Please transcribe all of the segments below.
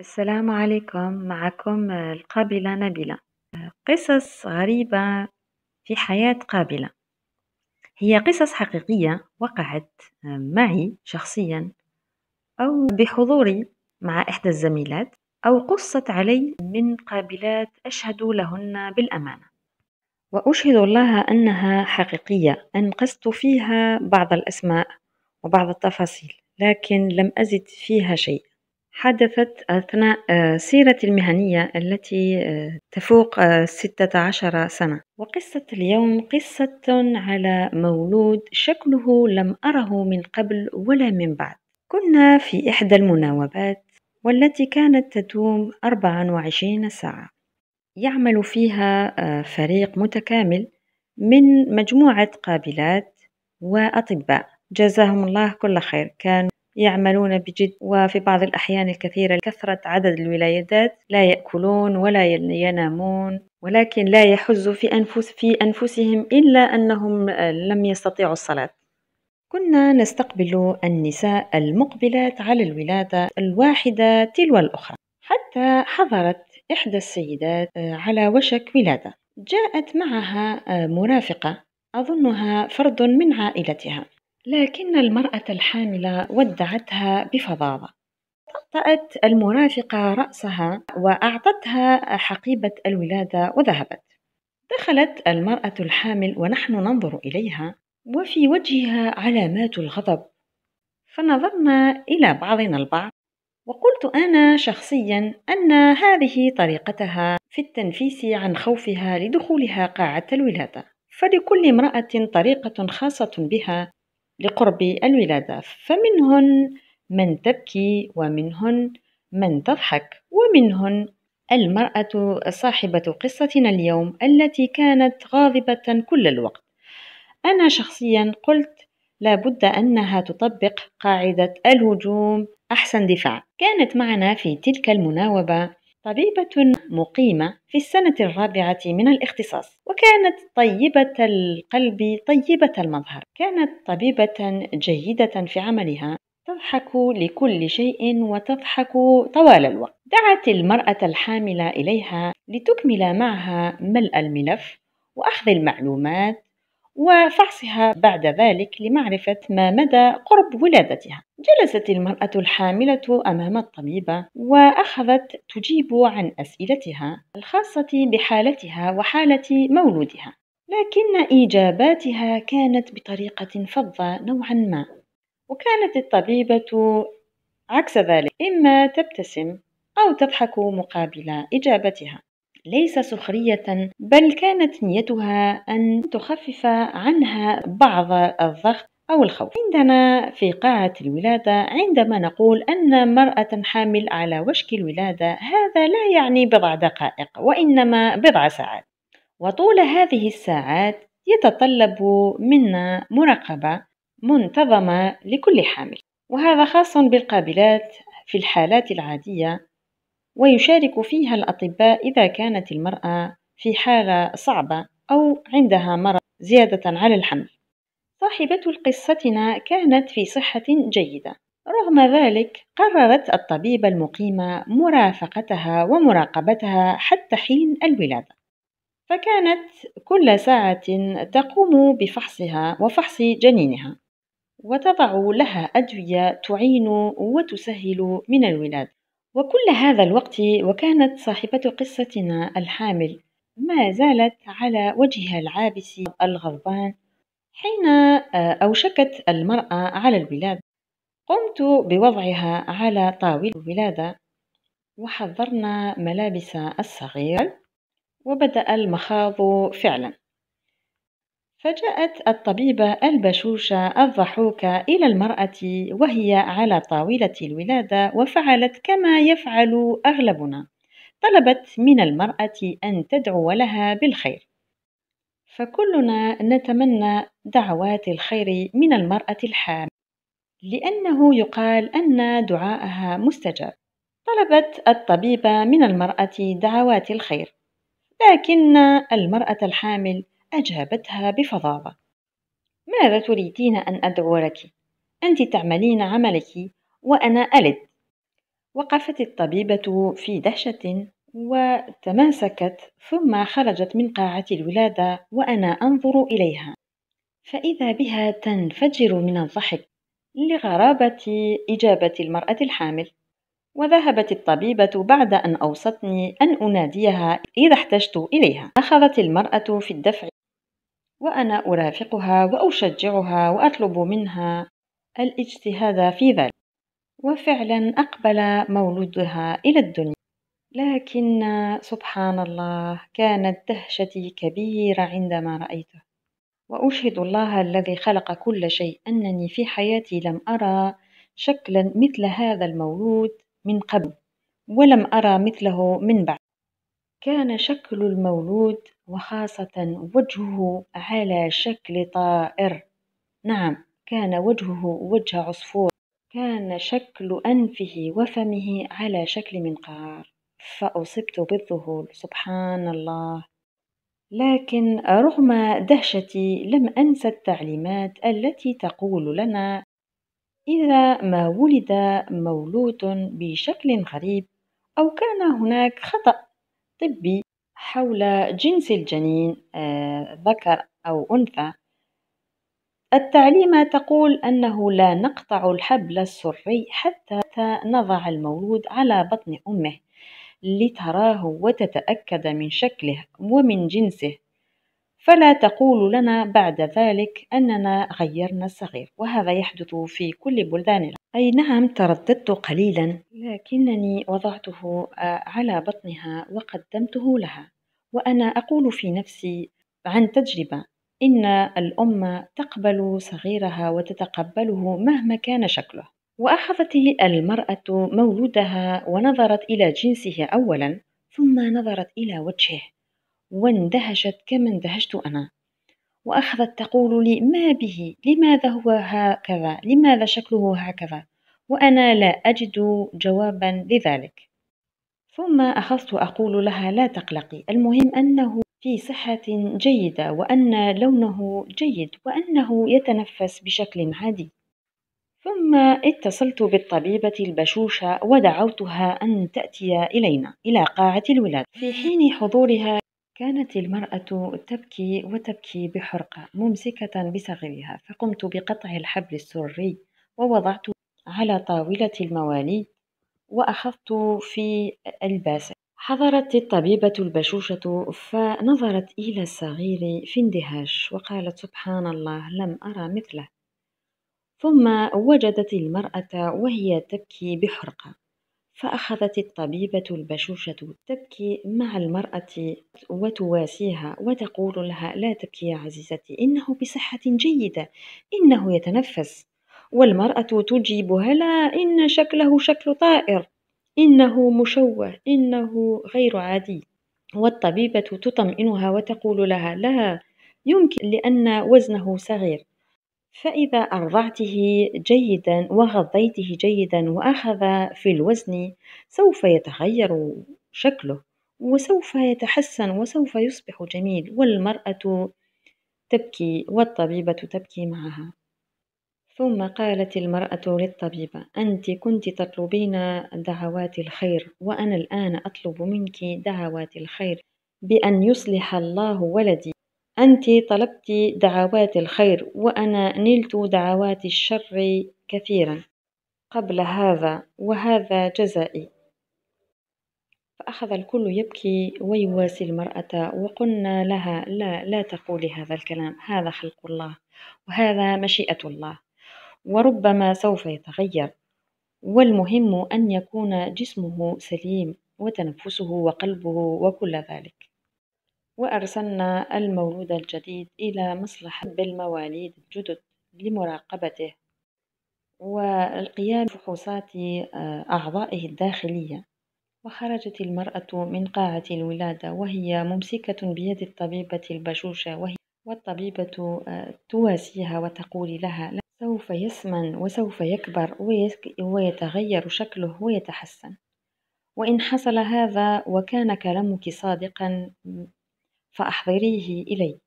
السلام عليكم معكم آه، القابلة نبيلة آه، قصص غريبة في حياة قابلة هي قصص حقيقية وقعت آه، معي شخصيا أو بحضوري مع إحدى الزميلات أو قصت علي من قابلات أشهد لهن بالأمانة وأشهد الله أنها حقيقية أنقذت فيها بعض الأسماء وبعض التفاصيل لكن لم أزد فيها شيء حدثت أثناء آه، سيرتي المهنية التي آه، تفوق 16 آه، سنة وقصة اليوم قصة على مولود شكله لم أره من قبل ولا من بعد كنا في إحدى المناوبات والتي كانت تدوم 24 ساعة يعمل فيها فريق متكامل من مجموعة قابلات وأطباء جزاهم الله كل خير كان يعملون بجد وفي بعض الأحيان الكثيرة كثرة عدد الولايات لا يأكلون ولا ينامون ولكن لا يحز في, أنفس في أنفسهم إلا أنهم آه، لم يستطيعوا الصلاة كنا نستقبل النساء المقبلات على الولادة الواحدة تلو الأخرى حتى حضرت إحدى السيدات آه، على وشك ولادة جاءت معها آه، مرافقة أظنها فرد من عائلتها لكن المرأة الحاملة ودعتها بفظاظة طأطأت المرافقة رأسها وأعطتها حقيبة الولادة وذهبت دخلت المرأة الحامل ونحن ننظر إليها وفي وجهها علامات الغضب فنظرنا إلى بعضنا البعض وقلت أنا شخصيا أن هذه طريقتها في التنفيس عن خوفها لدخولها قاعة الولادة فلكل امرأة طريقة خاصة بها لقرب الولادة فمنهن من تبكي ومنهن من تضحك ومنهن المرأة صاحبة قصتنا اليوم التي كانت غاضبة كل الوقت أنا شخصيا قلت لابد أنها تطبق قاعدة الهجوم أحسن دفاع كانت معنا في تلك المناوبة طبيبة مقيمة في السنة الرابعة من الاختصاص وكانت طيبة القلب طيبة المظهر كانت طبيبة جيدة في عملها تضحك لكل شيء وتضحك طوال الوقت دعت المرأة الحاملة إليها لتكمل معها ملء الملف وأخذ المعلومات وفحصها بعد ذلك لمعرفة ما مدى قرب ولادتها. جلست المرأة الحاملة أمام الطبيبة وأخذت تجيب عن أسئلتها الخاصة بحالتها وحالة مولودها، لكن إجاباتها كانت بطريقة فظة نوعا ما، وكانت الطبيبة عكس ذلك إما تبتسم أو تضحك مقابل إجابتها ليس سخرية بل كانت نيتها أن تخفف عنها بعض الضغط أو الخوف عندنا في قاعة الولادة عندما نقول أن مرأة حامل على وشك الولادة هذا لا يعني بضع دقائق وإنما بضع ساعات وطول هذه الساعات يتطلب منا مراقبة منتظمة لكل حامل وهذا خاص بالقابلات في الحالات العادية ويشارك فيها الأطباء إذا كانت المرأة في حالة صعبة أو عندها مرض زيادة على الحمل. صاحبة قصتنا كانت في صحة جيدة، رغم ذلك قررت الطبيبة المقيمة مرافقتها ومراقبتها حتى حين الولادة. فكانت كل ساعة تقوم بفحصها وفحص جنينها، وتضع لها أدوية تعين وتسهل من الولادة، وكل هذا الوقت وكانت صاحبة قصتنا الحامل ما زالت على وجهها العابس الغضبان حين آه، أوشكت المرأة على الولادة قمت بوضعها على طاولة الولادة وحضرنا ملابس الصغير وبدأ المخاض فعلا فجاءت الطبيبة البشوشة الضحوكة إلى المرأة وهي على طاولة الولادة وفعلت كما يفعل أغلبنا طلبت من المرأة أن تدعو لها بالخير فكلنا نتمنى دعوات الخير من المرأة الحامل لأنه يقال أن دعاءها مستجاب طلبت الطبيبة من المرأة دعوات الخير لكن المرأة الحامل أجابتها بفظاظة ماذا تريدين أن أدعو لك؟ أنت تعملين عملك وأنا ألد وقفت الطبيبة في دهشة وتماسكت ثم خرجت من قاعة الولادة وأنا أنظر إليها فإذا بها تنفجر من الضحك لغرابة إجابة المرأة الحامل وذهبت الطبيبة بعد أن أوصتني أن أناديها إذا احتجت إليها أخذت المرأة في الدفع وأنا أرافقها وأشجعها وأطلب منها الاجتهاد في ذلك وفعلا أقبل مولودها إلى الدنيا لكن سبحان الله كانت دهشتي كبيرة عندما رأيته وأشهد الله الذي خلق كل شيء أنني في حياتي لم أرى شكلا مثل هذا المولود من قبل ولم أرى مثله من بعد كان شكل المولود وخاصة وجهه على شكل طائر نعم كان وجهه وجه عصفور كان شكل أنفه وفمه على شكل منقار فأصبت بالذهول سبحان الله لكن رغم دهشتي لم أنس التعليمات التي تقول لنا إذا ما ولد مولود بشكل غريب أو كان هناك خطأ طبي حول جنس الجنين آه، ذكر أو أنثى التعليمة تقول أنه لا نقطع الحبل السري حتى نضع المولود على بطن أمه لتراه وتتأكد من شكله ومن جنسه فلا تقول لنا بعد ذلك أننا غيرنا الصغير وهذا يحدث في كل بلداننا أي نعم ترددت قليلا لكنني وضعته آه، على بطنها وقدمته لها وأنا أقول في نفسي عن تجربة إن الأم تقبل صغيرها وتتقبله مهما كان شكله وأخذت المرأة مولودها ونظرت إلى جنسه أولا ثم نظرت إلى وجهه واندهشت كما اندهشت أنا وأخذت تقول لي ما به لماذا هو هكذا لماذا شكله هكذا وأنا لا أجد جوابا لذلك ثم أخذت أقول لها لا تقلقي المهم أنه في صحة جيدة وأن لونه جيد وأنه يتنفس بشكل عادي ثم اتصلت بالطبيبة البشوشة ودعوتها أن تأتي إلينا إلى قاعة الولادة في حين حضورها كانت المرأة تبكي وتبكي بحرقة ممسكة بصغرها فقمت بقطع الحبل السري ووضعته على طاولة المواليد وأخذت في الباسة حضرت الطبيبة البشوشة فنظرت إلى الصغير في اندهاش وقالت سبحان الله لم أرى مثله ثم وجدت المرأة وهي تبكي بحرقة فأخذت الطبيبة البشوشة تبكي مع المرأة وتواسيها وتقول لها لا تبكي يا عزيزتي إنه بصحة جيدة إنه يتنفس والمرأة تجيبها لا إن شكله شكل طائر إنه مشوه إنه غير عادي والطبيبة تطمئنها وتقول لها لا يمكن لأن وزنه صغير فإذا أرضعته جيدا وغذيته جيدا وأخذ في الوزن سوف يتغير شكله وسوف يتحسن وسوف يصبح جميل والمرأة تبكي والطبيبة تبكي معها ثم قالت المرأة للطبيبة أنت كنت تطلبين دعوات الخير وأنا الآن أطلب منك دعوات الخير بأن يصلح الله ولدي أنت طلبت دعوات الخير وأنا نلت دعوات الشر كثيرا قبل هذا وهذا جزائي فأخذ الكل يبكي ويواسي المرأة وقلنا لها لا لا تقولي هذا الكلام هذا خلق الله وهذا مشيئة الله وربما سوف يتغير والمهم أن يكون جسمه سليم وتنفسه وقلبه وكل ذلك وأرسلنا المولود الجديد إلى مصلحة بالمواليد الجدد لمراقبته والقيام بفحوصات آه، أعضائه الداخلية وخرجت المرأة من قاعة الولادة وهي ممسكة بيد الطبيبة البشوشة وهي والطبيبة آه، تواسيها وتقول لها سوف يسمن وسوف يكبر ويتغير شكله ويتحسن وإن حصل هذا وكان كلامك صادقا فأحضريه إلي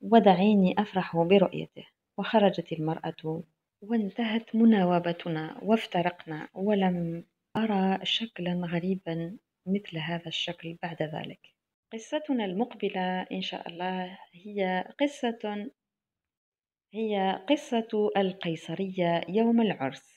ودعيني أفرح برؤيته وخرجت المرأة وانتهت مناوبتنا وافترقنا ولم أرى شكلا غريبا مثل هذا الشكل بعد ذلك قصتنا المقبلة إن شاء الله هي قصة هي قصة القيصرية يوم العرس